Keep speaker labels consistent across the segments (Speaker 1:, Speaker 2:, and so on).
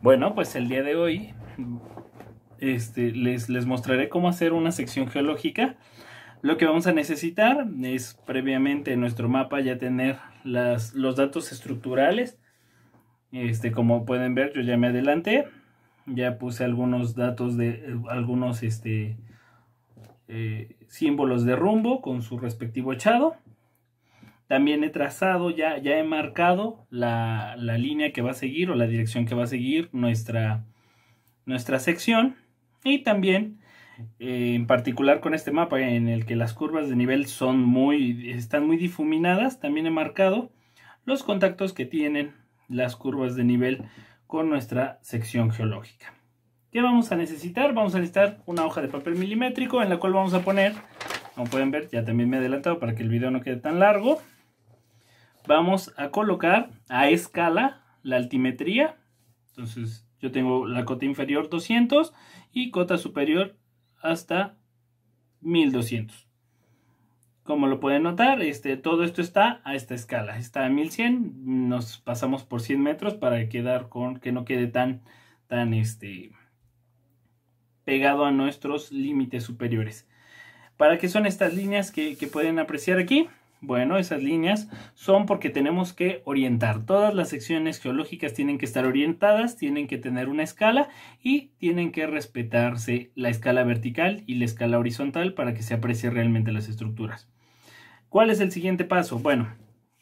Speaker 1: Bueno, pues el día de hoy este, les, les mostraré cómo hacer una sección geológica. Lo que vamos a necesitar es previamente en nuestro mapa ya tener los datos estructurales. Este, como pueden ver, yo ya me adelanté. Ya puse algunos datos de algunos este, eh, símbolos de rumbo con su respectivo echado. También he trazado, ya, ya he marcado la, línea que va a seguir o la dirección que va a seguir nuestra, nuestra sección. Y también, eh, en particular con este mapa en el que las curvas de nivel son muy, están muy difuminadas, también he marcado los contactos que tienen las curvas de nivel con nuestra sección geológica. ¿Qué vamos a necesitar? Vamos a necesitar una hoja de papel milimétrico en la cual vamos a poner, como pueden ver, ya también me he adelantado para que el video no quede tan largo, vamos a colocar a escala la altimetría. Entonces yo tengo la cota inferior 200 y cota superior hasta 1200. Como lo pueden notar, este, todo esto está a esta escala. Está a 1100, nos pasamos por 100 metros para quedar con que no quede tan, tan este, pegado a nuestros límites superiores. ¿Para qué son estas líneas que pueden apreciar aquí? Bueno, esas líneas son porque tenemos que orientar. Todas las secciones geológicas tienen que estar orientadas, tienen que tener una escala y tienen que respetarse la escala vertical y la escala horizontal para que se aprecie realmente las estructuras. ¿Cuál es el siguiente paso? Bueno,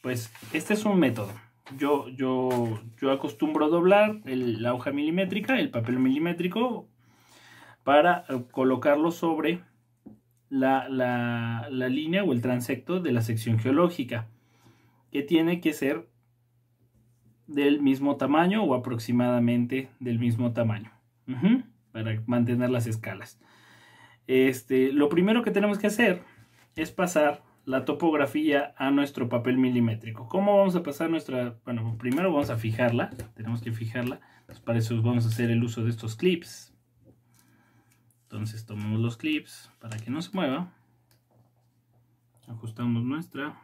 Speaker 1: pues este es un método. Yo, yo, yo acostumbro doblar la hoja milimétrica, el papel milimétrico, para colocarlo sobre la, línea o el transecto de la sección geológica, que tiene que ser del mismo tamaño o aproximadamente del mismo tamaño para mantener las escalas. Este, lo primero que tenemos que hacer es pasar la topografía a nuestro papel milimétrico. ¿Cómo vamos a pasar nuestra? Bueno, primero vamos a fijarla, tenemos que fijarla, pues para eso vamos a hacer el uso de estos clips. Entonces tomamos los clips para que no se mueva. Ajustamos nuestra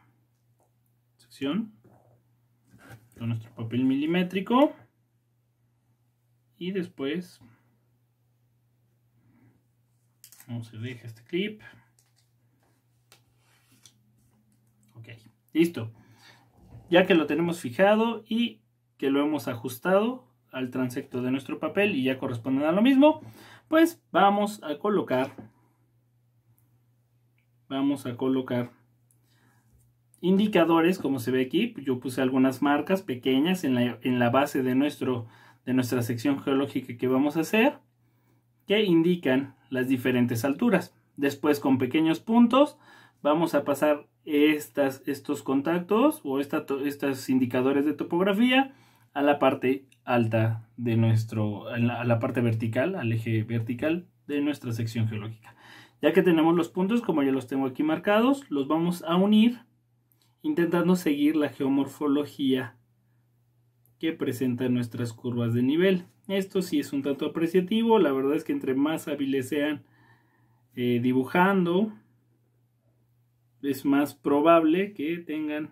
Speaker 1: sección con nuestro papel milimétrico. Y después vamos se deja este clip. Ok, listo. Ya que lo tenemos fijado y que lo hemos ajustado al transecto de nuestro papel y ya corresponden a lo mismo, pues vamos a colocar vamos a colocar indicadores como se ve aquí yo puse algunas marcas pequeñas en la, base de nuestro de nuestra sección geológica que vamos a hacer que indican las diferentes alturas después con pequeños puntos vamos a pasar estas, estos contactos o estos indicadores de topografía a la parte alta de nuestro, a la, parte vertical, al eje vertical de nuestra sección geológica. Ya que tenemos los puntos, como ya los tengo aquí marcados, los vamos a unir intentando seguir la geomorfología que presentan nuestras curvas de nivel. Esto sí es un tanto apreciativo, la verdad es que entre más hábiles sean eh, dibujando, es más probable que tengan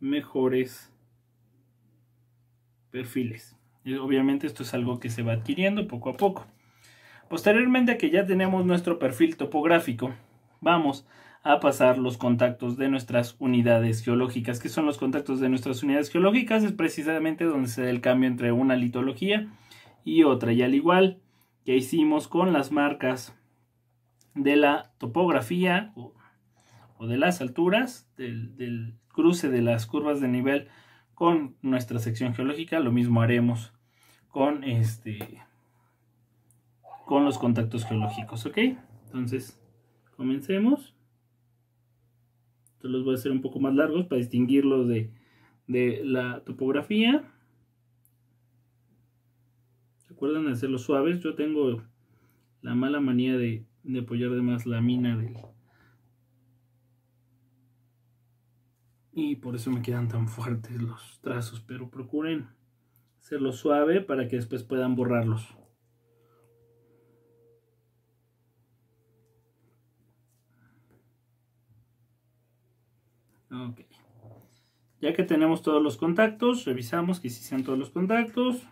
Speaker 1: mejores perfiles. Eh, obviamente esto es algo que se va adquiriendo poco a poco. Posteriormente a que ya tenemos nuestro perfil topográfico, vamos a pasar los contactos de nuestras unidades geológicas. ¿Qué son los contactos de nuestras unidades geológicas? Es precisamente donde se da el cambio entre una litología y otra. Y al igual que hicimos con las marcas de la topografía o, de las alturas, del cruce de las curvas de nivel con nuestra sección geológica, lo mismo haremos con este con los contactos geológicos, ¿ok? Entonces, comencemos. Esto los voy a hacer un poco más largos para distinguirlos de, la topografía. Recuerden hacerlos suaves. Yo tengo la mala manía de, de apoyar de más la mina del, y por eso me quedan tan fuertes los trazos, pero procuren hacerlo suave para que después puedan borrarlos. Ok. Ya que tenemos todos los contactos, revisamos que sí sean todos los contactos.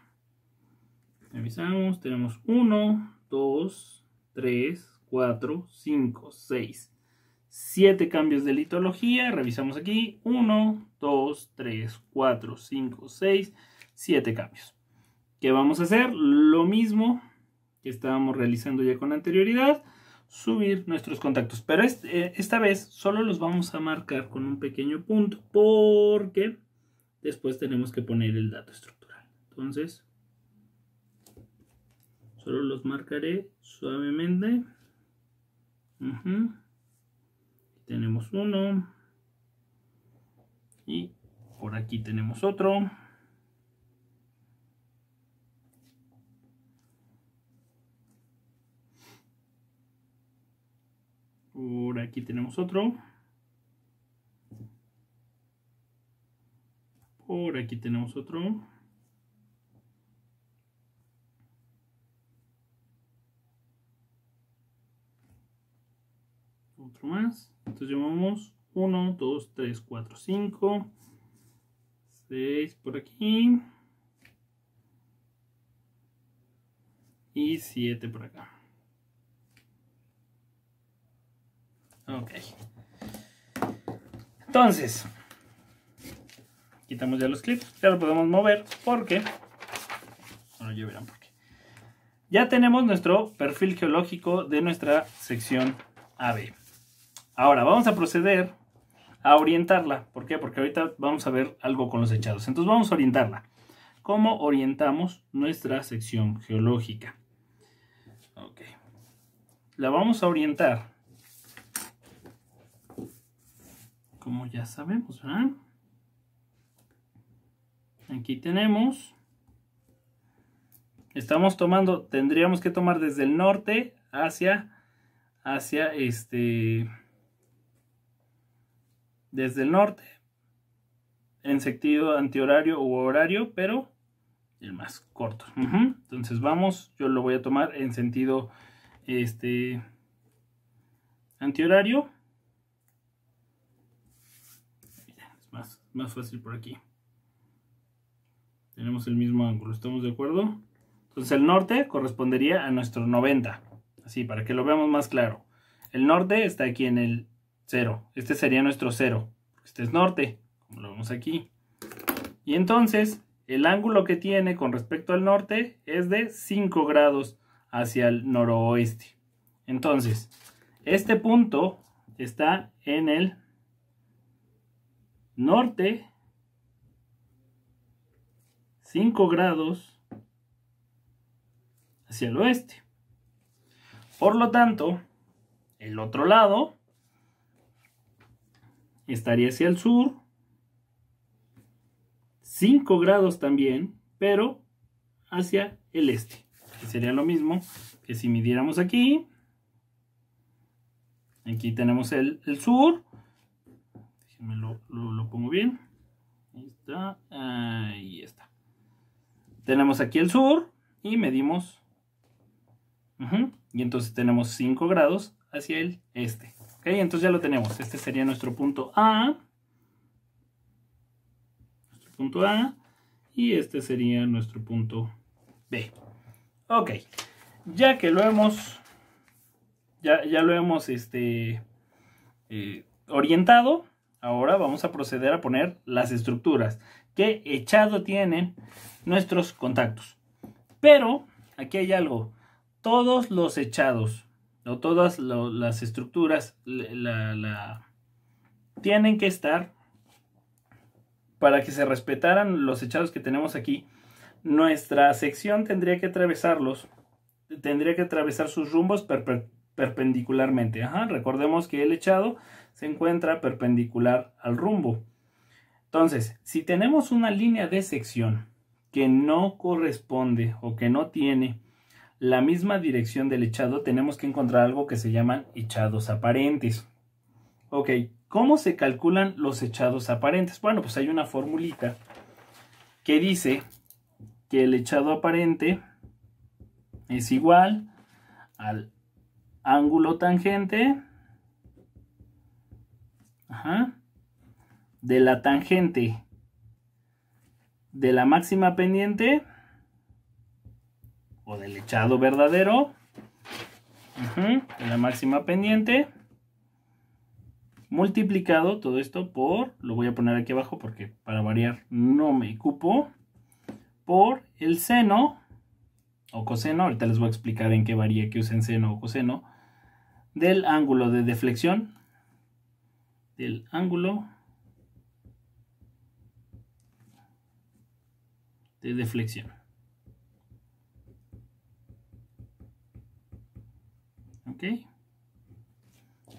Speaker 1: Revisamos, tenemos 1, 2, 3, 4, 5, 6, 7 cambios de litología. Revisamos aquí. 1, 2, 3, 4, 5, 6, 7 cambios. ¿Qué vamos a hacer? Lo mismo que estábamos realizando ya con anterioridad. Subir nuestros contactos. Pero este, eh, esta vez solo los vamos a marcar con un pequeño punto. Porque después tenemos que poner el dato estructural. Entonces, solo los marcaré suavemente. Uh tenemos uno. Y por aquí tenemos otro. Por aquí tenemos otro. Por aquí tenemos otro. Otro más. Entonces llevamos 1, 2, 3, 4, 5, 6 por aquí y 7 por acá. Ok. Entonces, quitamos ya los clips, ya lo podemos mover porque, ya Ya tenemos nuestro perfil geológico de nuestra sección AB. Ahora, vamos a proceder a orientarla. ¿Por qué? Porque ahorita vamos a ver algo con los echados. Entonces vamos a orientarla. ¿Cómo orientamos nuestra sección geológica? Ok. La vamos a orientar. Como ya sabemos, ¿verdad? Aquí tenemos. Estamos tomando, tendríamos que tomar desde el norte hacia, hacia este, desde el norte, en sentido antihorario u horario, pero el más corto. Entonces vamos, yo lo voy a tomar en sentido este antihorario. Es más, más fácil por aquí. Tenemos el mismo ángulo, ¿estamos de acuerdo? Entonces el norte correspondería a nuestro 90. Así, para que lo veamos más claro. El norte está aquí en el 0. Este sería nuestro 0. Este es norte, como lo vemos aquí. Y entonces, el ángulo que tiene con respecto al norte es de 5 grados hacia el noroeste. Entonces, este punto está en el norte 5 grados hacia el oeste. Por lo tanto, el otro lado estaría hacia el sur. 5 grados también, pero hacia el este. sería lo mismo que si midiéramos aquí. Aquí tenemos el, sur. Déjenme lo, pongo bien. Ahí está. Ahí está. Tenemos aquí el sur y medimos. Y entonces tenemos 5 grados hacia el este. Ok, entonces ya lo tenemos. Este sería nuestro punto A. Nuestro punto A. Y este sería nuestro punto B. Ok, ya que lo hemos... Ya, lo hemos este, eh, orientado, ahora vamos a proceder a poner las estructuras que echado tienen nuestros contactos. Pero aquí hay algo, todos los echados todas las estructuras tienen que estar para que se respetaran los echados que tenemos aquí. Nuestra sección tendría que atravesarlos, tendría que atravesar sus rumbos perpendicularmente. recordemos que el echado se encuentra perpendicular al rumbo. Entonces, si tenemos una línea de sección que no corresponde o que no tiene la misma dirección del echado, tenemos que encontrar algo que se llaman echados aparentes. Ok, ¿cómo se calculan los echados aparentes? Bueno, pues hay una formulita que dice que el echado aparente es igual al ángulo tangente de la tangente de la máxima pendiente o del echado verdadero. de la máxima pendiente. Multiplicado todo esto por, lo voy a poner aquí abajo porque para variar no me cupo, por el seno o coseno, ahorita les voy a explicar en qué varía que usen seno o coseno, del ángulo de deflexión, del ángulo de deflexión. Ok.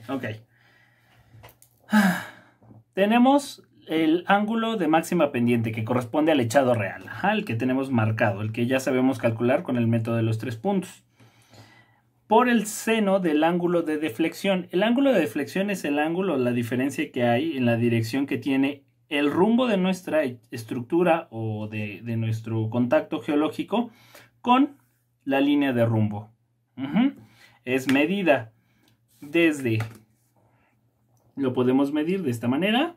Speaker 1: Ok. Tenemos el ángulo de máxima pendiente que corresponde al echado real, al que tenemos marcado, el que ya sabemos calcular con el método de los tres puntos. Por el seno del ángulo de deflexión. El ángulo de deflexión es el ángulo, la diferencia que hay en la dirección que tiene el rumbo de nuestra estructura o de, nuestro contacto geológico con la línea de rumbo es medida. Desde, lo podemos medir de esta manera.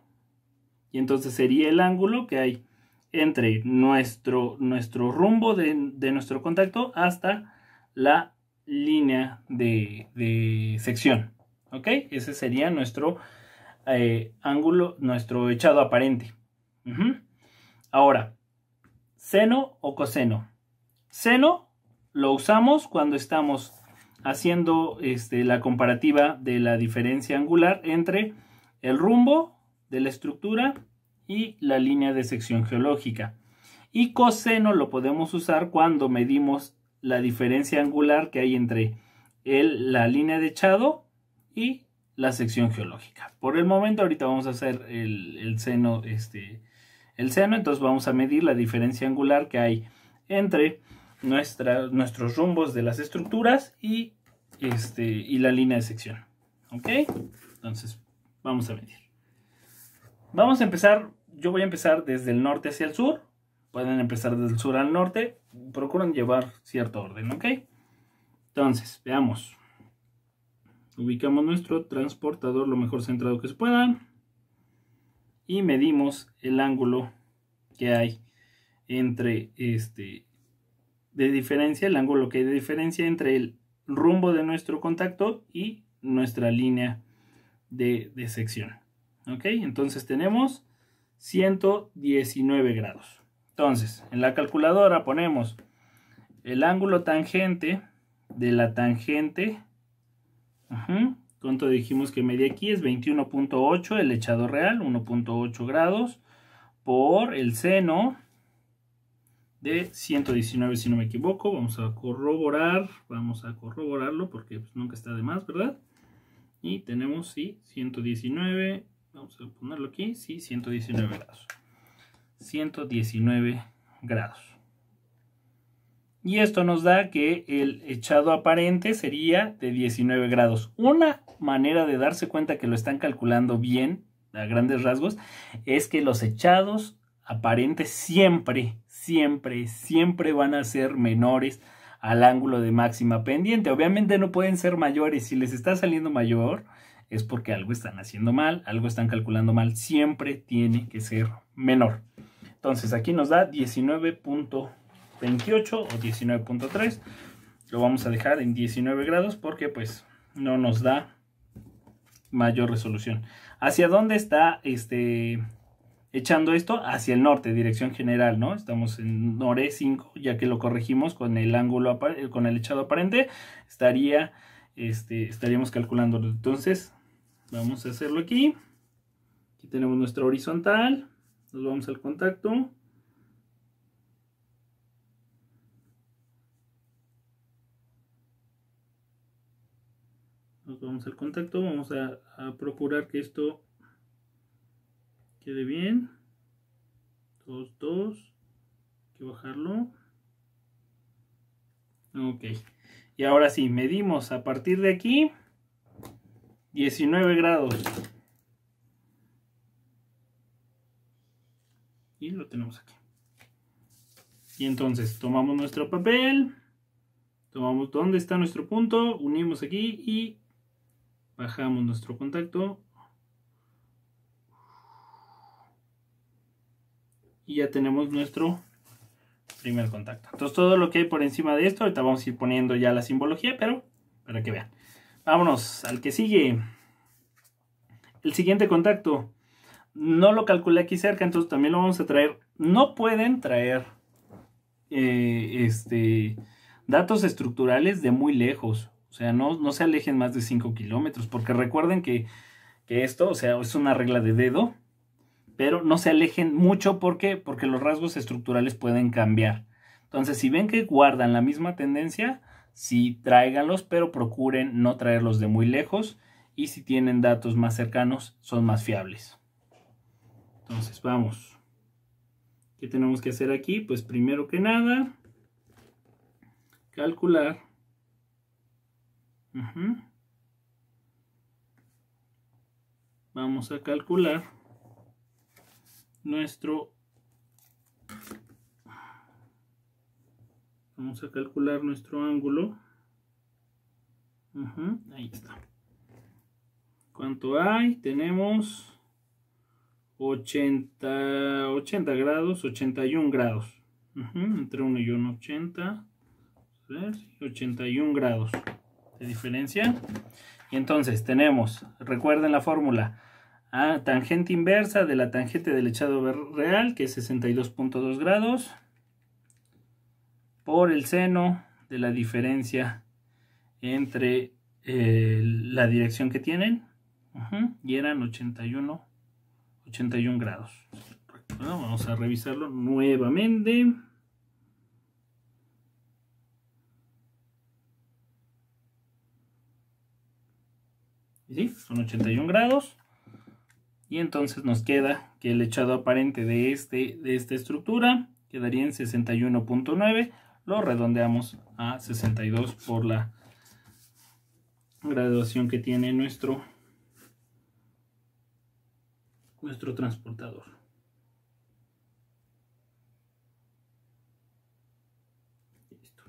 Speaker 1: Y entonces sería el ángulo que hay entre nuestro, nuestro rumbo de, nuestro contacto hasta la línea de, sección. ¿Ok? Ese sería nuestro eh, ángulo, nuestro echado aparente. Ahora, seno o coseno. Seno lo usamos cuando estamos haciendo este, la comparativa de la diferencia angular entre el rumbo de la estructura y la línea de sección geológica. Y coseno lo podemos usar cuando medimos la diferencia angular que hay entre el, la línea de echado y la sección geológica. Por el momento ahorita vamos a hacer el, el seno, este, el seno, entonces vamos a medir la diferencia angular que hay entre nuestros rumbos de las estructuras y, este, y la línea de sección. ¿Ok? Entonces, vamos a medir. Vamos a empezar, yo voy a empezar desde el norte hacia el sur. Pueden empezar desde el sur al norte. Procuran llevar cierto orden, ¿ok? Entonces, veamos. Ubicamos nuestro transportador lo mejor centrado que se pueda. Y medimos el ángulo que hay entre este de diferencia, el ángulo que hay de diferencia entre el rumbo de nuestro contacto y nuestra línea de, sección. ¿Ok? Entonces tenemos 119 grados. Entonces, en la calculadora ponemos el ángulo tangente de la tangente. ¿Cuánto dijimos que media aquí? Es 21.8, el echado real, 1.8 grados, por el seno de 119 si no me equivoco. Vamos a corroborar, vamos a corroborarlo porque pues, nunca está de más, ¿verdad? Y tenemos, sí, 119, vamos a ponerlo aquí, sí, 119 grados. 119 grados. Y esto nos da que el echado aparente sería de 19 grados. Una manera de darse cuenta que lo están calculando bien, a grandes rasgos, es que los echados aparentes siempre siempre, siempre van a ser menores al ángulo de máxima pendiente. Obviamente no pueden ser mayores. Si les está saliendo mayor, es porque algo están haciendo mal, algo están calculando mal. Siempre tiene que ser menor. Entonces aquí nos da 19.28 o 19.3. Lo vamos a dejar en 19 grados porque pues no nos da mayor resolución. ¿Hacia dónde está este echando esto hacia el norte, dirección general, ¿no? Estamos en nore 5, ya que lo corregimos con el ángulo, eh, con el echado aparente, estaría, este, estaríamos calculando Entonces, vamos a hacerlo aquí. Aquí tenemos nuestro horizontal, nos vamos al contacto. Nos vamos al contacto, vamos a procurar que esto quede bien. 2, 2. Hay que bajarlo. Ok. Y ahora sí, medimos a partir de aquí 19 grados. Y lo tenemos aquí. Y entonces tomamos nuestro papel, tomamos dónde está nuestro punto, unimos aquí y bajamos nuestro contacto y ya tenemos nuestro primer contacto. Entonces todo lo que hay por encima de esto, ahorita vamos a ir poniendo ya la simbología, pero para que vean. Vámonos al que sigue. El siguiente contacto. No lo calculé aquí cerca, entonces también lo vamos a traer. No pueden traer eh, este, datos estructurales de muy lejos. O sea, no, no se alejen más de 5 kilómetros, porque recuerden que, que esto, o sea, es una regla de dedo pero no se alejen mucho porque, porque los rasgos estructurales pueden cambiar. Entonces, si ven que guardan la misma tendencia, sí tráiganlos, pero procuren no traerlos de muy lejos y si tienen datos más cercanos, son más fiables. Entonces, vamos. ¿Qué tenemos que hacer aquí? Pues primero que nada, calcular. Vamos a calcular nuestro vamos a calcular nuestro ángulo ahí está cuánto hay tenemos 80 80 grados 81 grados entre 1 y 1 80 81 grados de diferencia y entonces tenemos recuerden la fórmula tangente inversa de la tangente del echado real, que es 62.2 grados, por el seno de la diferencia entre eh, la dirección que tienen, y eran 81, 81 grados. vamos a revisarlo nuevamente. ¿Sí? Son 81 grados. Y entonces nos queda que el echado aparente de, este, de esta estructura quedaría en 61.9. Lo redondeamos a 62 por la graduación que tiene nuestro, nuestro transportador. Listo.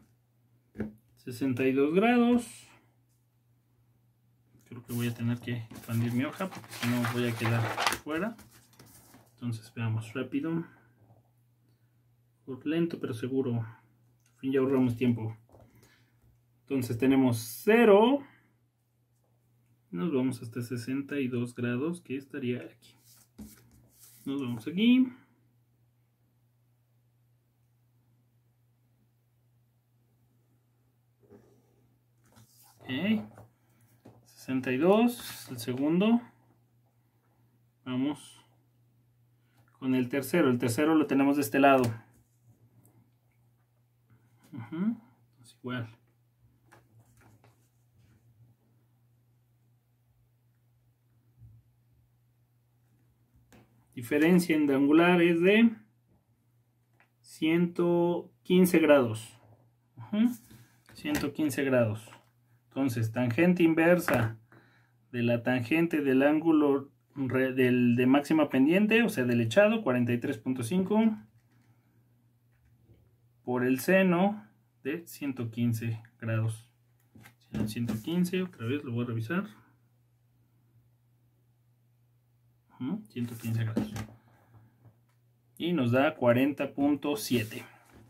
Speaker 1: 62 grados creo que voy a tener que expandir mi hoja porque si no voy a quedar fuera entonces veamos rápido por lento pero seguro fin ya ahorramos tiempo entonces tenemos 0 nos vamos hasta 62 grados que estaría aquí nos vamos aquí okay. 62, el segundo. Vamos con el tercero. El tercero lo tenemos de este lado. Es igual. Diferencia en angular es de 115 grados. 115 grados. Entonces, tangente inversa de la tangente del ángulo de máxima pendiente, o sea, del echado, 43.5, por el seno de 115 grados. 115, otra vez lo voy a revisar. 115 grados. Y nos da 40.7.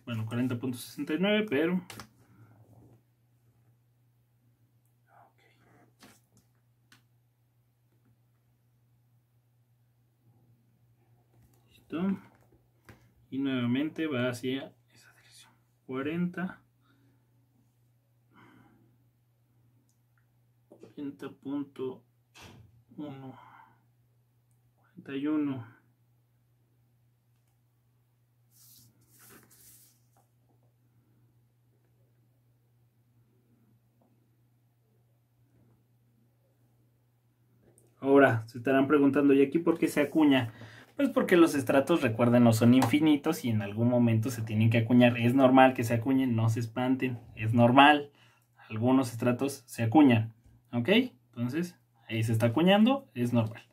Speaker 1: Bueno, 40.69, pero y nuevamente va hacia esa dirección 40 40.1 41 Ahora se estarán preguntando, ¿y aquí por qué se acuña? Pues porque los estratos, recuerden, no son infinitos y en algún momento se tienen que acuñar. Es normal que se acuñen, no se espanten, es normal. Algunos estratos se acuñan, ¿ok? Entonces, ahí se está acuñando, es normal.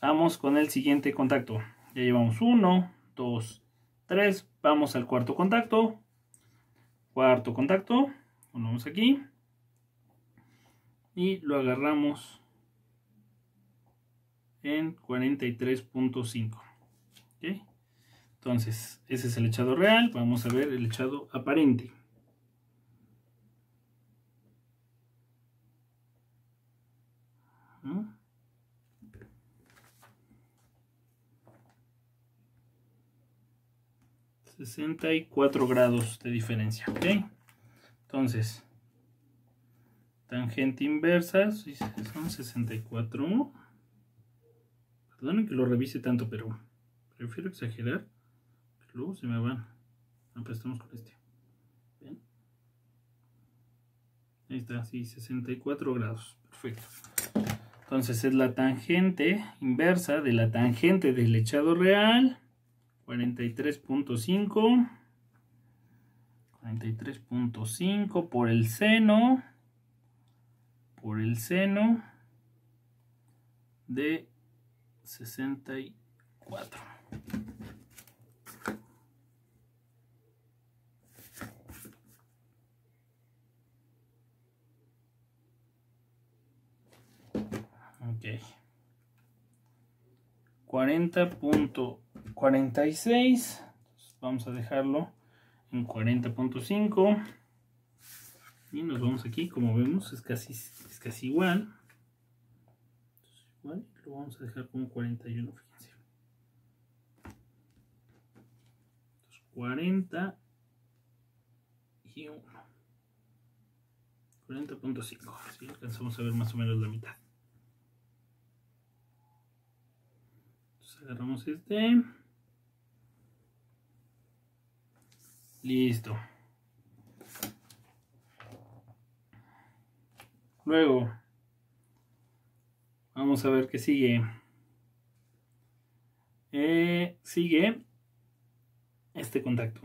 Speaker 1: Vamos con el siguiente contacto. Ya llevamos uno, dos, tres. Vamos al cuarto contacto. Cuarto contacto. Ponemos aquí. Y lo agarramos en 43.5. ¿okay? Entonces, ese es el echado real. Vamos a ver el echado aparente. ¿Ah? y ...64 grados de diferencia, Entonces... ...tangente inversa... ...son 64... Perdonen que lo revise tanto, pero prefiero exagerar. luego se me van. Empezamos con este. Ahí está, sí, 64 grados. Perfecto. Entonces es la tangente inversa de la tangente del echado real. 43.5. 43.5 por el seno. Por el seno de 64. Ok. 40.46. Vamos a dejarlo en 40.5. Y nos vamos aquí, como vemos, es casi, es casi igual. Lo vamos a dejar como 41, fíjense. Entonces, 40 y 1. 40.5, si alcanzamos a ver más o menos la mitad. Entonces agarramos este. Listo. Luego, Vamos a ver qué sigue. Eh, sigue este contacto.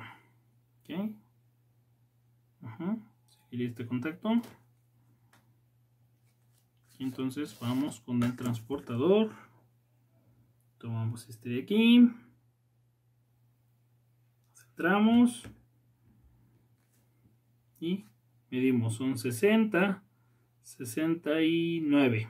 Speaker 1: ok este contacto. entonces vamos con el transportador. Tomamos este de aquí. Centramos. Y medimos son 60, 69.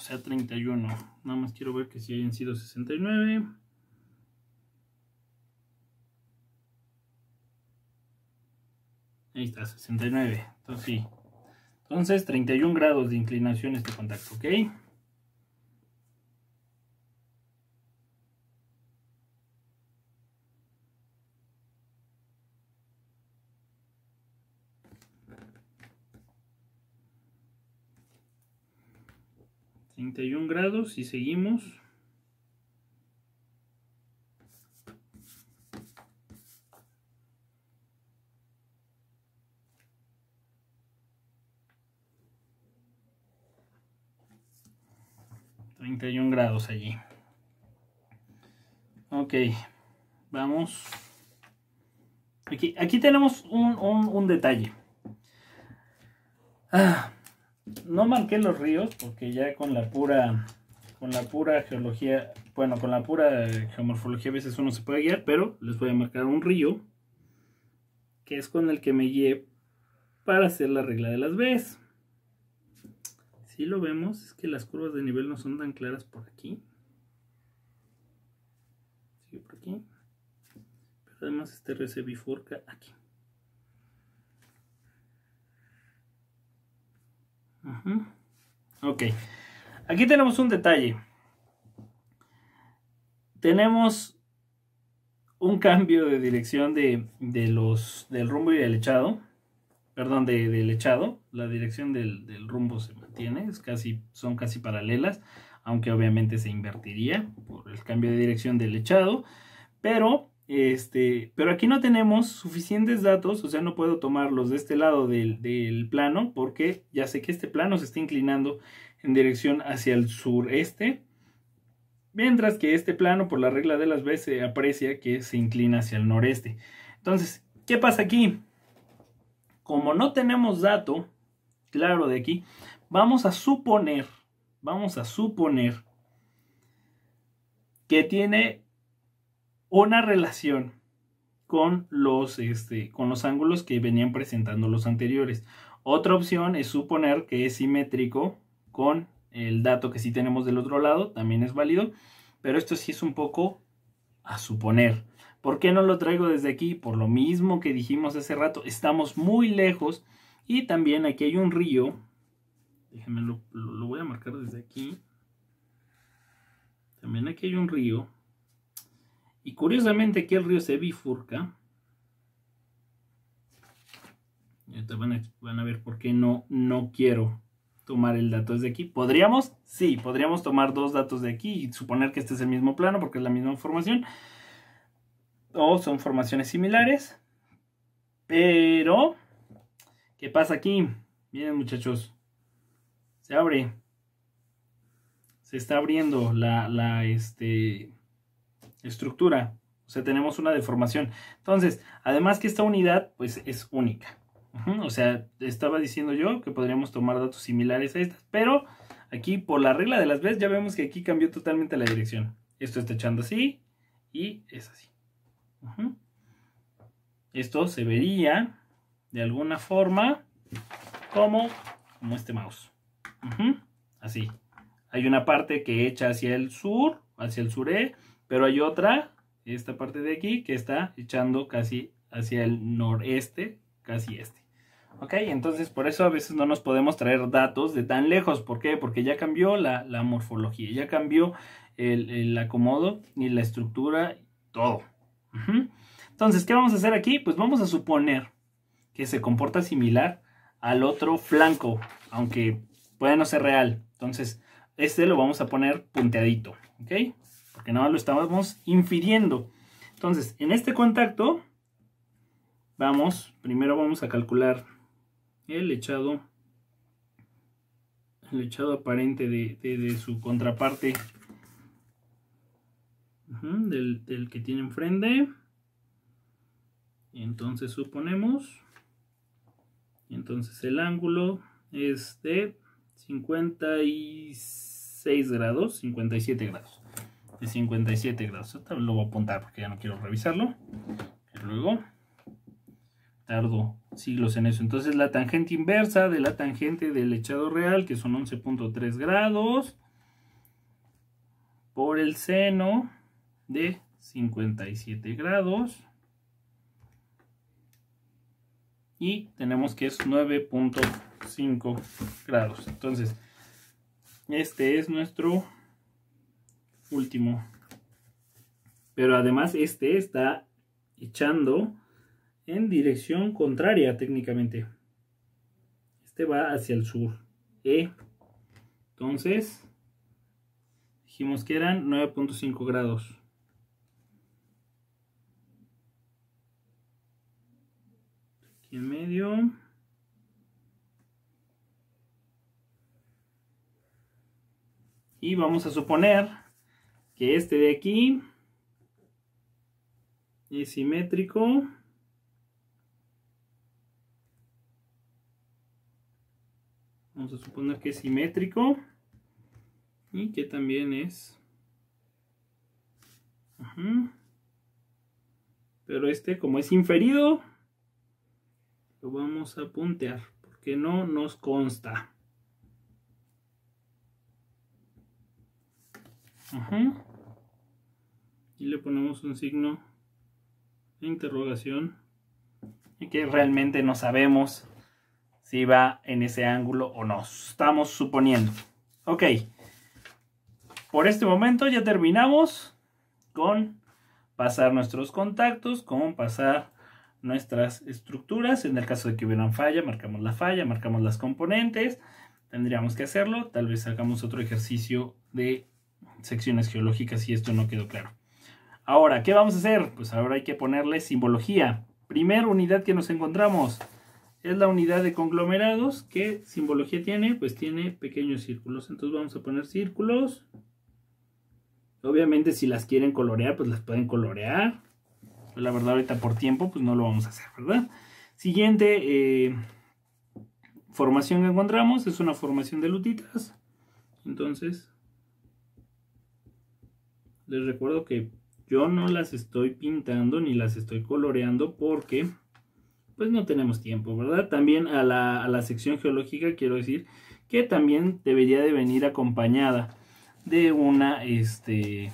Speaker 1: sea 31. Nada más quiero ver que si hayan sido 69. Ahí está, 69. Entonces sí. Entonces 31 grados de inclinación este contacto, ¿ok? 31 grados y seguimos. ...31 grados allí... ...ok... ...vamos... ...aquí, aquí tenemos un, detalle... Ah, no marqué los ríos porque ya con la pura con la pura geología, bueno, con la pura geomorfología a veces uno se puede guiar, pero les voy a marcar un río que es con el que me guié para hacer la regla de las B Si lo vemos, es que las curvas de nivel no son tan claras por aquí. por aquí. Pero además este río se bifurca aquí. Ok. Aquí tenemos un detalle. Tenemos un cambio de dirección de, los, del rumbo y del echado. Perdón, de, del echado. La dirección del, del rumbo se mantiene. Es casi, son casi paralelas. Aunque obviamente se invertiría por el cambio de dirección del echado. Pero este, pero aquí no tenemos suficientes datos, o sea, no puedo tomarlos de este lado del, plano porque ya sé que este plano se está inclinando en dirección hacia el sureste, mientras que este plano por la regla de las veces, aprecia que se inclina hacia el noreste. Entonces, ¿qué pasa aquí? Como no tenemos dato claro de aquí, vamos a suponer, vamos a suponer que tiene una relación con los, este, con los ángulos que venían presentando los anteriores. Otra opción es suponer que es simétrico con el dato que sí tenemos del otro lado, también es válido, pero esto sí es un poco a suponer. ¿Por qué no lo traigo desde aquí? Por lo mismo que dijimos hace rato, estamos muy lejos y también aquí hay un río. Déjenme, lo, lo voy a marcar desde aquí. También aquí hay un río y curiosamente aquí el río se bifurca. van a, ver por qué no, no quiero tomar el dato desde aquí. ¿Podríamos? Sí, podríamos tomar dos datos de aquí y suponer que este es el mismo plano porque es la misma formación. O son formaciones similares. Pero, ¿qué pasa aquí? Miren muchachos, se abre. Se está abriendo la, la, este, estructura, o sea, tenemos una deformación. Entonces, además que esta unidad, pues es única. O sea, estaba diciendo yo que podríamos tomar datos similares a estas, pero aquí por la regla de las veces ya vemos que aquí cambió totalmente la dirección. Esto está echando así y es así. Esto se vería de alguna forma como, como este mouse. Así. Hay una parte que echa hacia el sur, hacia el sureste. Pero hay otra, esta parte de aquí, que está echando casi hacia el noreste, casi este. Ok, entonces por eso a veces no nos podemos traer datos de tan lejos. ¿Por qué? Porque ya cambió la, morfología, ya cambió el, acomodo y la estructura, todo. Entonces, ¿qué vamos a hacer aquí? Pues vamos a suponer que se comporta similar al otro flanco, aunque puede no ser real. Entonces, este lo vamos a poner punteadito, ¿ok? que nada lo estábamos infiriendo. Entonces, en este contacto, vamos, primero vamos a calcular el echado, el echado aparente de, de, su contraparte, del, del que tiene enfrente. Entonces suponemos, entonces el ángulo es de 56 grados, 57 grados de 57 grados. Esto lo voy a apuntar porque ya no quiero revisarlo. Y luego tardo siglos en eso. Entonces la tangente inversa de la tangente del echado real, que son 11.3 grados, por el seno de 57 grados. Y tenemos que es 9.5 grados. Entonces, este es nuestro último. Pero además este está echando en dirección contraria técnicamente. Este va hacia el sur. ¿eh? Entonces, dijimos que eran 9.5 grados. Aquí en medio. Y vamos a suponer que este de aquí es simétrico. Vamos a suponer que es simétrico y que también es... Pero este como es inferido, lo vamos a puntear porque no nos consta. Ajá. Y le ponemos un signo de interrogación. Y que realmente no sabemos si va en ese ángulo o no. Estamos suponiendo. Ok. Por este momento ya terminamos con pasar nuestros contactos, con pasar nuestras estructuras. En el caso de que hubieran falla, marcamos la falla, marcamos las componentes. Tendríamos que hacerlo. Tal vez hagamos otro ejercicio de secciones geológicas si esto no quedó claro. Ahora, ¿qué vamos a hacer? Pues ahora hay que ponerle simbología. Primera unidad que nos encontramos es la unidad de conglomerados. ¿Qué simbología tiene? Pues tiene pequeños círculos. Entonces vamos a poner círculos. Obviamente si las quieren colorear, pues las pueden colorear. la verdad ahorita por tiempo, pues no lo vamos a hacer, ¿verdad? Siguiente eh, formación que encontramos es una formación de lutitas. Entonces, les recuerdo que yo no las estoy pintando ni las estoy coloreando porque pues no tenemos tiempo, ¿verdad? También a la, sección geológica quiero decir que también debería de venir acompañada de una, este,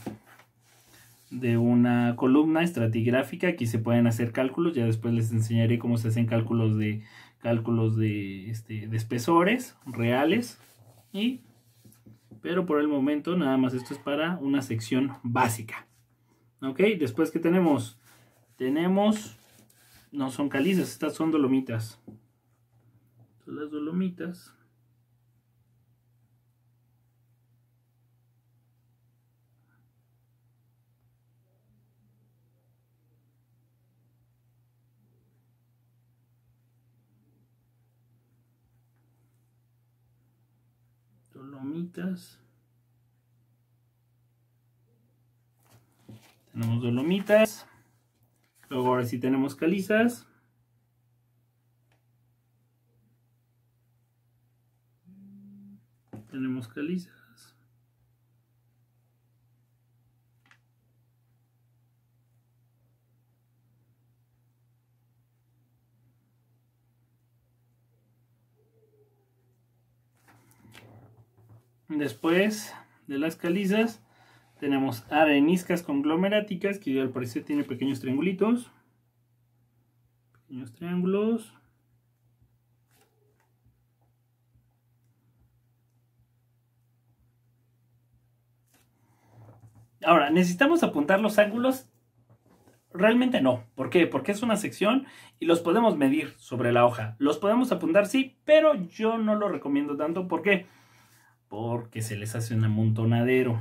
Speaker 1: de una columna estratigráfica. Aquí se pueden hacer cálculos. Ya después les enseñaré cómo se hacen cálculos de cálculos de, este, de espesores reales. Y, pero por el momento nada más esto es para una sección básica. Okay. después que tenemos, tenemos, no son calizas, estas son dolomitas. Son las dolomitas. Dolomitas. Tenemos dolomitas. Luego ahora sí tenemos calizas. Tenemos calizas. Después de las calizas tenemos areniscas conglomeráticas, que al parecer tiene pequeños triangulitos. Pequeños triángulos. Ahora, ¿necesitamos apuntar los ángulos? Realmente no. ¿Por qué? Porque es una sección y los podemos medir sobre la hoja. Los podemos apuntar, sí, pero yo no lo recomiendo tanto. ¿Por qué? Porque se les hace un amontonadero.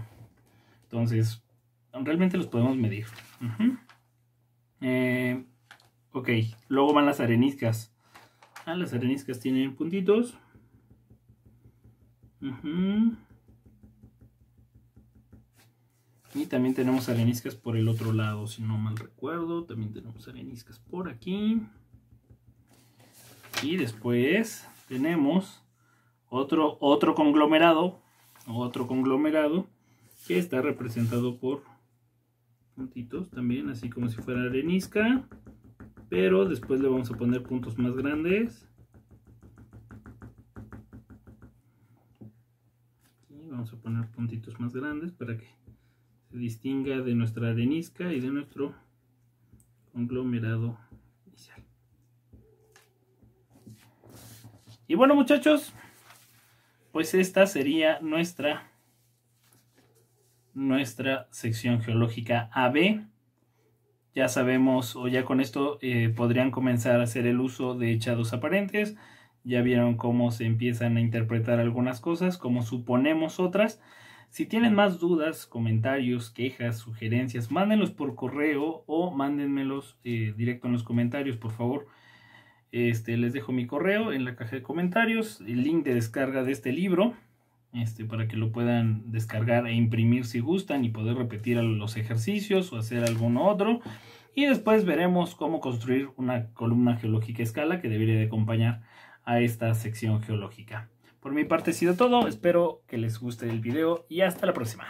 Speaker 1: Entonces, realmente los podemos medir. Eh, ok, luego van las areniscas. Ah, las areniscas tienen puntitos. Y también tenemos areniscas por el otro lado, si no mal recuerdo. También tenemos areniscas por aquí. Y después tenemos otro, otro conglomerado. Otro conglomerado que está representado por puntitos también, así como si fuera arenisca, pero después le vamos a poner puntos más grandes. Y vamos a poner puntitos más grandes para que se distinga de nuestra arenisca y de nuestro conglomerado inicial. Y bueno muchachos, pues esta sería nuestra nuestra sección geológica AB. Ya sabemos, o ya con esto eh, podrían comenzar a hacer el uso de echados aparentes. Ya vieron cómo se empiezan a interpretar algunas cosas, Como suponemos otras. Si tienen más dudas, comentarios, quejas, sugerencias, mándenlos por correo o mándenmelos eh, directo en los comentarios, por favor. Este, les dejo mi correo en la caja de comentarios, el link de descarga de este libro este, para que lo puedan descargar e imprimir si gustan y poder repetir los ejercicios o hacer alguno otro. Y después veremos cómo construir una columna geológica escala que debería de acompañar a esta sección geológica. Por mi parte ha sido todo, espero que les guste el video y hasta la próxima.